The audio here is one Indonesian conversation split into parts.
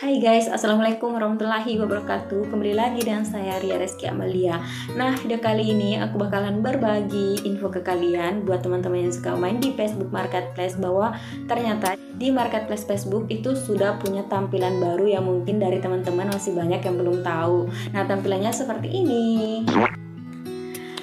Hai guys, Assalamualaikum warahmatullahi wabarakatuh Kembali lagi dengan saya Ria Reski Amalia Nah, video kali ini aku bakalan berbagi info ke kalian Buat teman-teman yang suka main di Facebook Marketplace Bahwa ternyata di Marketplace Facebook itu sudah punya tampilan baru Yang mungkin dari teman-teman masih banyak yang belum tahu Nah, tampilannya seperti ini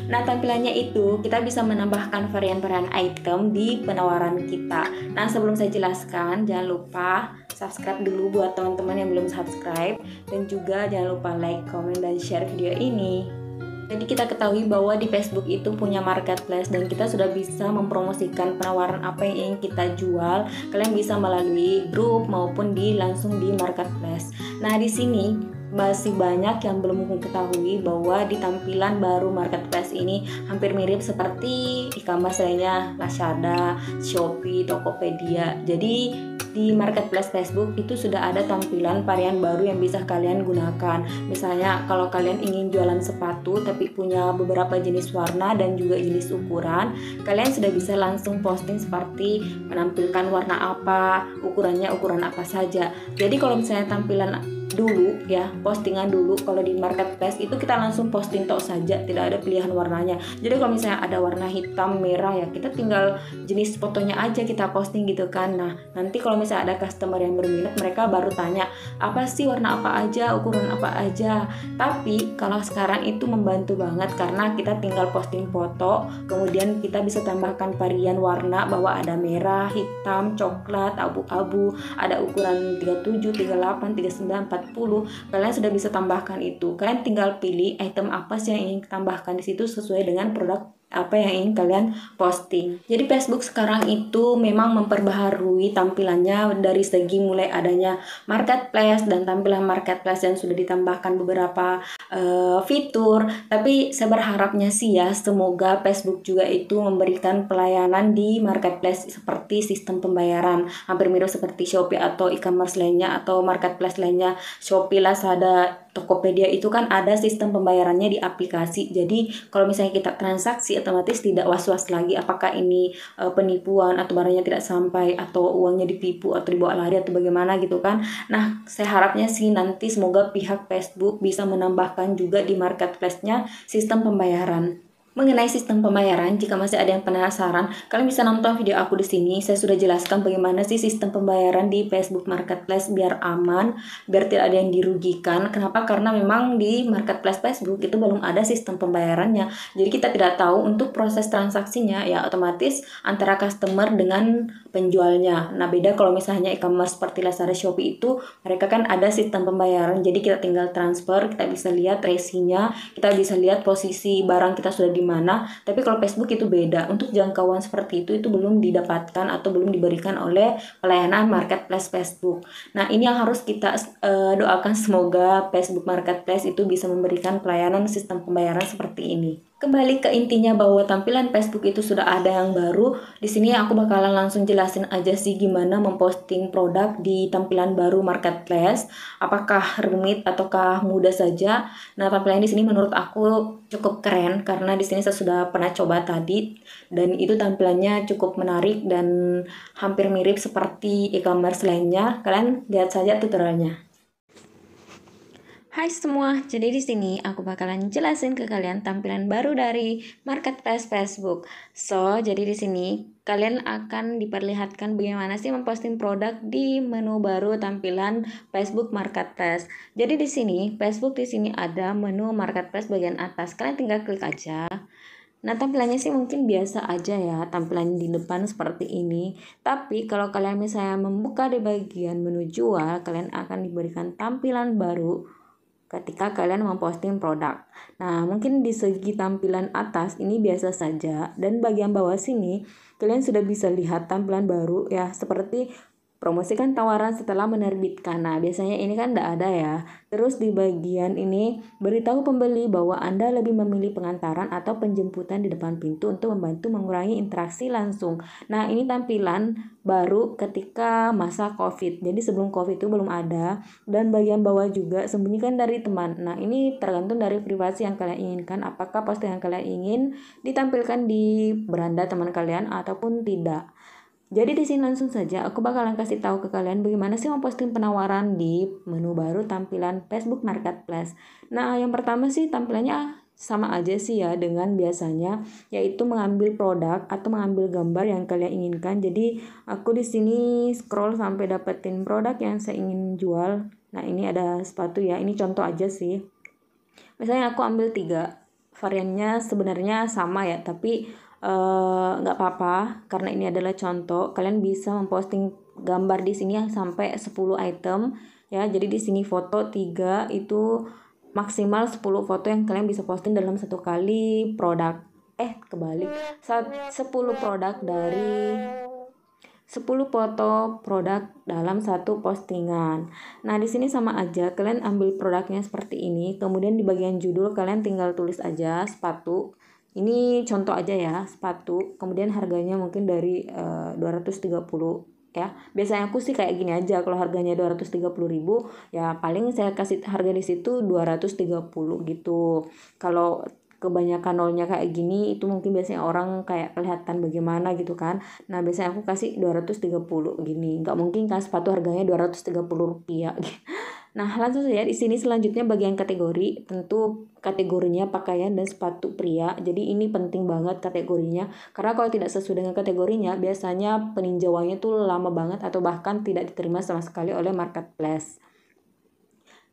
Nah, tampilannya itu kita bisa menambahkan varian-varian item di penawaran kita. Nah, sebelum saya jelaskan, jangan lupa subscribe dulu buat teman-teman yang belum subscribe dan juga jangan lupa like, comment dan share video ini. Jadi kita ketahui bahwa di Facebook itu punya marketplace dan kita sudah bisa mempromosikan penawaran apa yang ingin kita jual. Kalian bisa melalui grup maupun di langsung di marketplace. Nah, di sini masih banyak yang belum mengetahui bahwa di tampilan baru marketplace ini hampir mirip seperti e-commerce lainnya Lazada, Shopee, Tokopedia. Jadi di marketplace Facebook itu sudah ada tampilan varian baru yang bisa kalian gunakan. Misalnya kalau kalian ingin jualan sepatu tapi punya beberapa jenis warna dan juga jenis ukuran, kalian sudah bisa langsung posting seperti menampilkan warna apa, ukurannya ukuran apa saja. Jadi kalau misalnya tampilan dulu ya postingan dulu kalau di marketplace itu kita langsung posting tok saja tidak ada pilihan warnanya jadi kalau misalnya ada warna hitam merah ya kita tinggal jenis fotonya aja kita posting gitu kan nah nanti kalau misalnya ada customer yang berminat mereka baru tanya apa sih warna apa aja ukuran apa aja tapi kalau sekarang itu membantu banget karena kita tinggal posting foto kemudian kita bisa tambahkan varian warna bahwa ada merah hitam coklat abu-abu ada ukuran 37 38 39 40 kalian sudah bisa tambahkan itu. Kalian tinggal pilih item apa sih yang ingin tambahkan di situ sesuai dengan produk apa yang ingin kalian posting. Jadi Facebook sekarang itu memang memperbaharui tampilannya dari segi mulai adanya marketplace dan tampilan marketplace yang sudah ditambahkan beberapa uh, fitur. Tapi saya berharapnya sih ya semoga Facebook juga itu memberikan pelayanan di marketplace seperti sistem pembayaran hampir mirip seperti Shopee atau e-commerce lainnya atau marketplace lainnya Shopee lah Lazada Tokopedia itu kan ada sistem pembayarannya di aplikasi. Jadi kalau misalnya kita transaksi otomatis tidak was-was lagi apakah ini uh, penipuan atau barangnya tidak sampai atau uangnya dipipu atau dibawa lari atau bagaimana gitu kan. Nah, saya harapnya sih nanti semoga pihak Facebook bisa menambahkan juga di marketplace-nya sistem pembayaran. Mengenai sistem pembayaran, jika masih ada yang penasaran, kalian bisa nonton video aku di sini. Saya sudah jelaskan bagaimana sih sistem pembayaran di Facebook Marketplace biar aman, biar tidak ada yang dirugikan. Kenapa? Karena memang di marketplace Facebook itu belum ada sistem pembayarannya. Jadi kita tidak tahu untuk proses transaksinya ya otomatis antara customer dengan penjualnya. Nah beda kalau misalnya e-commerce seperti Lazada Shopee itu mereka kan ada sistem pembayaran jadi kita tinggal transfer kita bisa lihat resinya kita bisa lihat posisi barang kita sudah di mana. Tapi kalau Facebook itu beda untuk jangkauan seperti itu itu belum didapatkan atau belum diberikan oleh pelayanan marketplace Facebook. Nah ini yang harus kita uh, doakan semoga Facebook Marketplace itu bisa memberikan pelayanan sistem pembayaran seperti ini kembali ke intinya bahwa tampilan Facebook itu sudah ada yang baru. Di sini aku bakalan langsung jelasin aja sih gimana memposting produk di tampilan baru marketplace. Apakah rumit ataukah mudah saja? Nah, tampilan di sini menurut aku cukup keren karena di sini saya sudah pernah coba tadi dan itu tampilannya cukup menarik dan hampir mirip seperti e-commerce lainnya. Kalian lihat saja tutorialnya. Hai semua, jadi di sini aku bakalan jelasin ke kalian tampilan baru dari marketplace Facebook. So, jadi di sini kalian akan diperlihatkan bagaimana sih memposting produk di menu baru tampilan Facebook Marketplace. Jadi di sini Facebook di sini ada menu marketplace bagian atas. Kalian tinggal klik aja. Nah, tampilannya sih mungkin biasa aja ya, tampilan di depan seperti ini. Tapi kalau kalian misalnya membuka di bagian menu jual, kalian akan diberikan tampilan baru ketika kalian memposting produk. Nah, mungkin di segi tampilan atas ini biasa saja dan bagian bawah sini kalian sudah bisa lihat tampilan baru ya seperti promosikan tawaran setelah menerbitkan. Nah, biasanya ini kan tidak ada ya. Terus di bagian ini, beritahu pembeli bahwa Anda lebih memilih pengantaran atau penjemputan di depan pintu untuk membantu mengurangi interaksi langsung. Nah, ini tampilan baru ketika masa COVID. Jadi sebelum COVID itu belum ada. Dan bagian bawah juga sembunyikan dari teman. Nah, ini tergantung dari privasi yang kalian inginkan. Apakah postingan kalian ingin ditampilkan di beranda teman kalian ataupun tidak. Jadi di sini langsung saja aku bakalan kasih tahu ke kalian bagaimana sih memposting penawaran di menu baru tampilan Facebook Marketplace. Nah, yang pertama sih tampilannya sama aja sih ya dengan biasanya yaitu mengambil produk atau mengambil gambar yang kalian inginkan. Jadi aku di sini scroll sampai dapetin produk yang saya ingin jual. Nah, ini ada sepatu ya. Ini contoh aja sih. Misalnya aku ambil tiga variannya sebenarnya sama ya, tapi Eh, nggak uh, apa-apa karena ini adalah contoh kalian bisa memposting gambar di sini sampai 10 item ya jadi di sini foto 3 itu maksimal 10 foto yang kalian bisa posting dalam satu kali produk eh kebalik saat 10 produk dari 10 foto produk dalam satu postingan. Nah, di sini sama aja kalian ambil produknya seperti ini, kemudian di bagian judul kalian tinggal tulis aja sepatu ini contoh aja ya sepatu kemudian harganya mungkin dari eh, tiga 230 ya biasanya aku sih kayak gini aja kalau harganya 230 ribu ya paling saya kasih harga di situ 230 gitu kalau kebanyakan nolnya kayak gini itu mungkin biasanya orang kayak kelihatan bagaimana gitu kan nah biasanya aku kasih 230 gini nggak mungkin kan sepatu harganya 230 rupiah Nah, langsung saja di sini selanjutnya bagian kategori, tentu kategorinya pakaian dan sepatu pria. Jadi ini penting banget kategorinya karena kalau tidak sesuai dengan kategorinya biasanya peninjauannya tuh lama banget atau bahkan tidak diterima sama sekali oleh marketplace.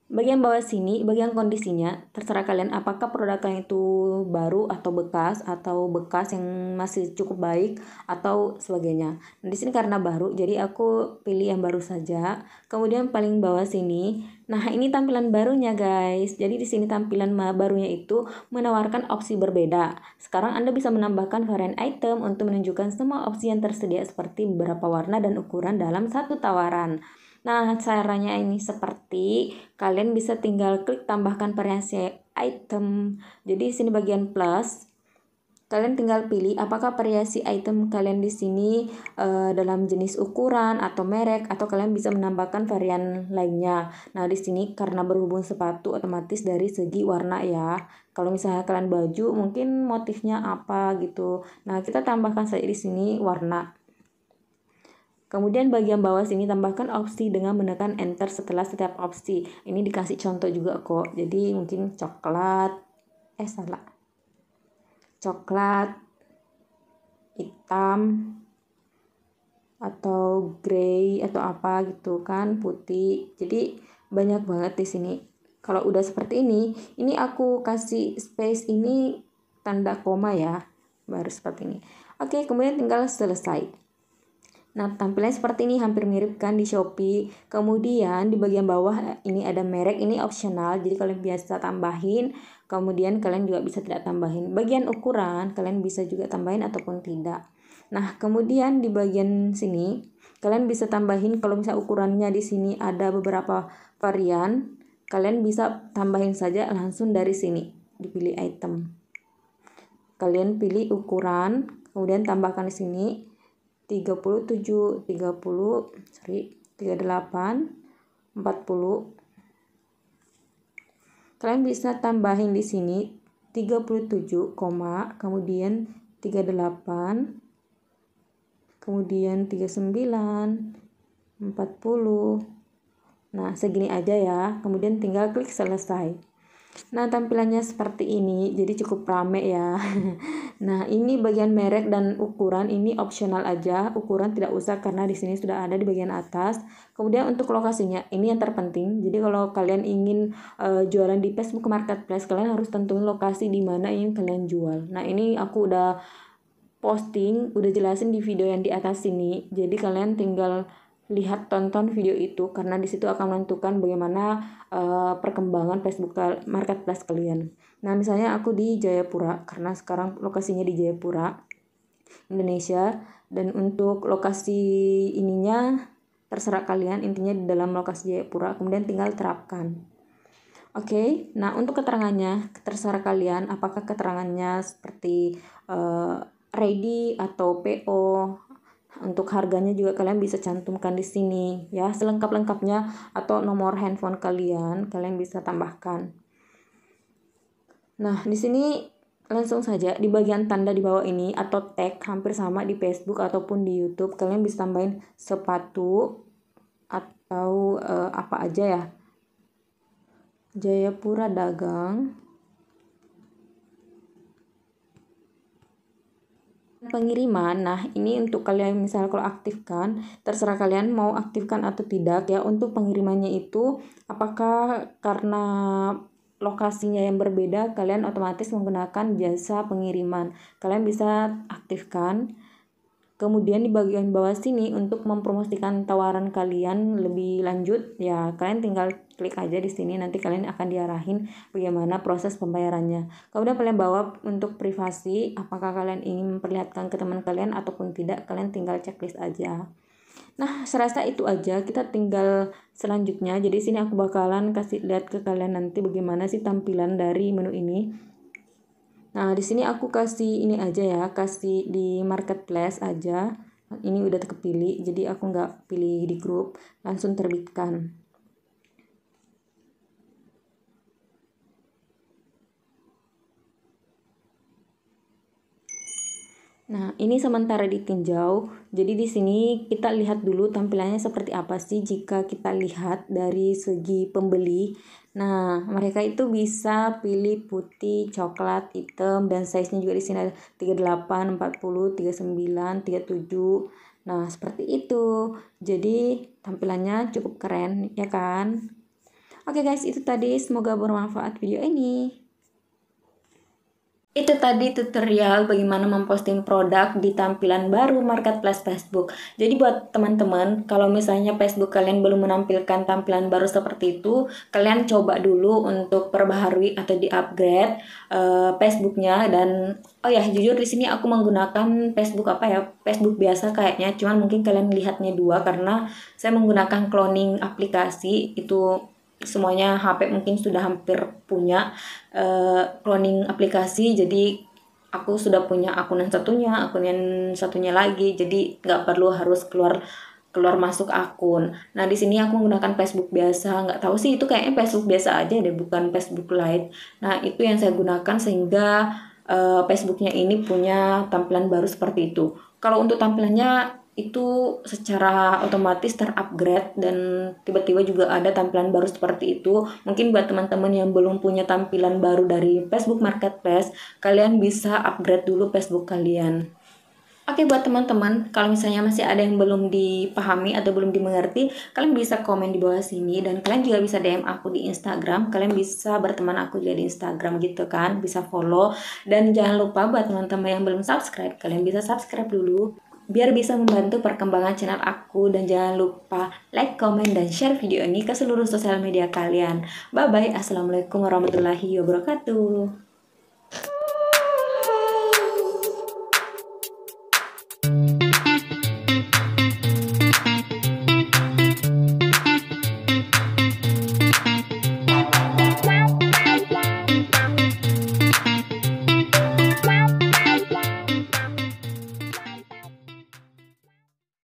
Bagian bawah sini, bagian kondisinya, terserah kalian apakah produk kalian itu baru atau bekas atau bekas yang masih cukup baik atau sebagainya. Nah, di sini karena baru, jadi aku pilih yang baru saja. Kemudian paling bawah sini, nah ini tampilan barunya guys. Jadi di sini tampilan barunya itu menawarkan opsi berbeda. Sekarang Anda bisa menambahkan varian item untuk menunjukkan semua opsi yang tersedia seperti beberapa warna dan ukuran dalam satu tawaran. Nah, caranya ini seperti kalian bisa tinggal klik tambahkan variasi item. Jadi di sini bagian plus kalian tinggal pilih apakah variasi item kalian di sini e, dalam jenis ukuran atau merek atau kalian bisa menambahkan varian lainnya. Nah, di sini karena berhubung sepatu otomatis dari segi warna ya. Kalau misalnya kalian baju mungkin motifnya apa gitu. Nah, kita tambahkan saja di sini warna. Kemudian bagian bawah sini tambahkan opsi dengan menekan enter setelah setiap opsi. Ini dikasih contoh juga kok. Jadi mungkin coklat, eh salah. Coklat, hitam, atau grey atau apa gitu kan, putih. Jadi banyak banget di sini. Kalau udah seperti ini, ini aku kasih space ini tanda koma ya, baru seperti ini. Oke, kemudian tinggal selesai. Nah, tampilan seperti ini hampir mirip kan di Shopee. Kemudian di bagian bawah eh, ini ada merek, ini opsional. Jadi kalian biasa tambahin, kemudian kalian juga bisa tidak tambahin. Bagian ukuran kalian bisa juga tambahin ataupun tidak. Nah, kemudian di bagian sini kalian bisa tambahin kalau misalnya ukurannya di sini ada beberapa varian, kalian bisa tambahin saja langsung dari sini, dipilih item. Kalian pilih ukuran, kemudian tambahkan di sini 37, 30, sorry, 38, 40. Kalian bisa tambahin di sini 37, koma, kemudian 38, kemudian 39, 40. Nah, segini aja ya. Kemudian tinggal klik selesai. Nah tampilannya seperti ini, jadi cukup rame ya. nah ini bagian merek dan ukuran ini opsional aja, ukuran tidak usah karena di sini sudah ada di bagian atas. Kemudian untuk lokasinya, ini yang terpenting. Jadi kalau kalian ingin uh, jualan di Facebook Marketplace, kalian harus tentuin lokasi di mana ingin kalian jual. Nah ini aku udah posting, udah jelasin di video yang di atas sini. Jadi kalian tinggal lihat tonton video itu karena di situ akan menentukan bagaimana uh, perkembangan Facebook marketplace kalian. Nah, misalnya aku di Jayapura karena sekarang lokasinya di Jayapura, Indonesia dan untuk lokasi ininya terserah kalian intinya di dalam lokasi Jayapura kemudian tinggal terapkan. Oke, okay, nah untuk keterangannya terserah kalian apakah keterangannya seperti uh, ready atau PO untuk harganya juga kalian bisa cantumkan di sini ya, selengkap-lengkapnya atau nomor handphone kalian kalian bisa tambahkan. Nah, di sini langsung saja di bagian tanda di bawah ini atau tag hampir sama di Facebook ataupun di YouTube kalian bisa tambahin sepatu atau uh, apa aja ya. Jayapura Dagang pengiriman. Nah, ini untuk kalian misalnya kalau aktifkan, terserah kalian mau aktifkan atau tidak ya. Untuk pengirimannya itu apakah karena lokasinya yang berbeda kalian otomatis menggunakan jasa pengiriman. Kalian bisa aktifkan Kemudian di bagian bawah sini untuk mempromosikan tawaran kalian lebih lanjut ya kalian tinggal klik aja di sini nanti kalian akan diarahin bagaimana proses pembayarannya. Kemudian paling bawah untuk privasi apakah kalian ingin memperlihatkan ke teman kalian ataupun tidak kalian tinggal checklist aja. Nah, serasa itu aja. Kita tinggal selanjutnya. Jadi sini aku bakalan kasih lihat ke kalian nanti bagaimana sih tampilan dari menu ini. Nah, di sini aku kasih ini aja ya, kasih di marketplace aja. Ini udah kepilih, jadi aku nggak pilih di grup, langsung terbitkan. Nah, ini sementara ditinjau. Jadi di sini kita lihat dulu tampilannya seperti apa sih jika kita lihat dari segi pembeli. Nah, mereka itu bisa pilih putih, coklat, hitam dan size-nya juga di sini ada 38, 40, 39, 37. Nah, seperti itu. Jadi, tampilannya cukup keren, ya kan? Oke guys, itu tadi semoga bermanfaat video ini. Itu tadi tutorial bagaimana memposting produk di tampilan baru marketplace Facebook. Jadi buat teman-teman, kalau misalnya Facebook kalian belum menampilkan tampilan baru seperti itu, kalian coba dulu untuk perbaharui atau di-upgrade uh, Facebooknya dan oh ya jujur di sini aku menggunakan Facebook apa ya Facebook biasa kayaknya, cuman mungkin kalian lihatnya dua karena saya menggunakan cloning aplikasi itu semuanya HP mungkin sudah hampir punya uh, cloning aplikasi jadi aku sudah punya akun yang satunya akun yang satunya lagi jadi nggak perlu harus keluar keluar masuk akun. Nah di sini aku menggunakan Facebook biasa, nggak tahu sih itu kayaknya Facebook biasa aja deh, bukan Facebook Lite. Nah itu yang saya gunakan sehingga uh, Facebooknya ini punya tampilan baru seperti itu. Kalau untuk tampilannya itu secara otomatis terupgrade dan tiba-tiba juga ada tampilan baru seperti itu. Mungkin buat teman-teman yang belum punya tampilan baru dari Facebook Marketplace, kalian bisa upgrade dulu Facebook kalian. Oke buat teman-teman, kalau misalnya masih ada yang belum dipahami atau belum dimengerti, kalian bisa komen di bawah sini dan kalian juga bisa DM aku di Instagram. Kalian bisa berteman aku juga di Instagram gitu kan, bisa follow dan jangan lupa buat teman-teman yang belum subscribe, kalian bisa subscribe dulu biar bisa membantu perkembangan channel aku dan jangan lupa like, comment, dan share video ini ke seluruh sosial media kalian. Bye-bye, Assalamualaikum warahmatullahi wabarakatuh.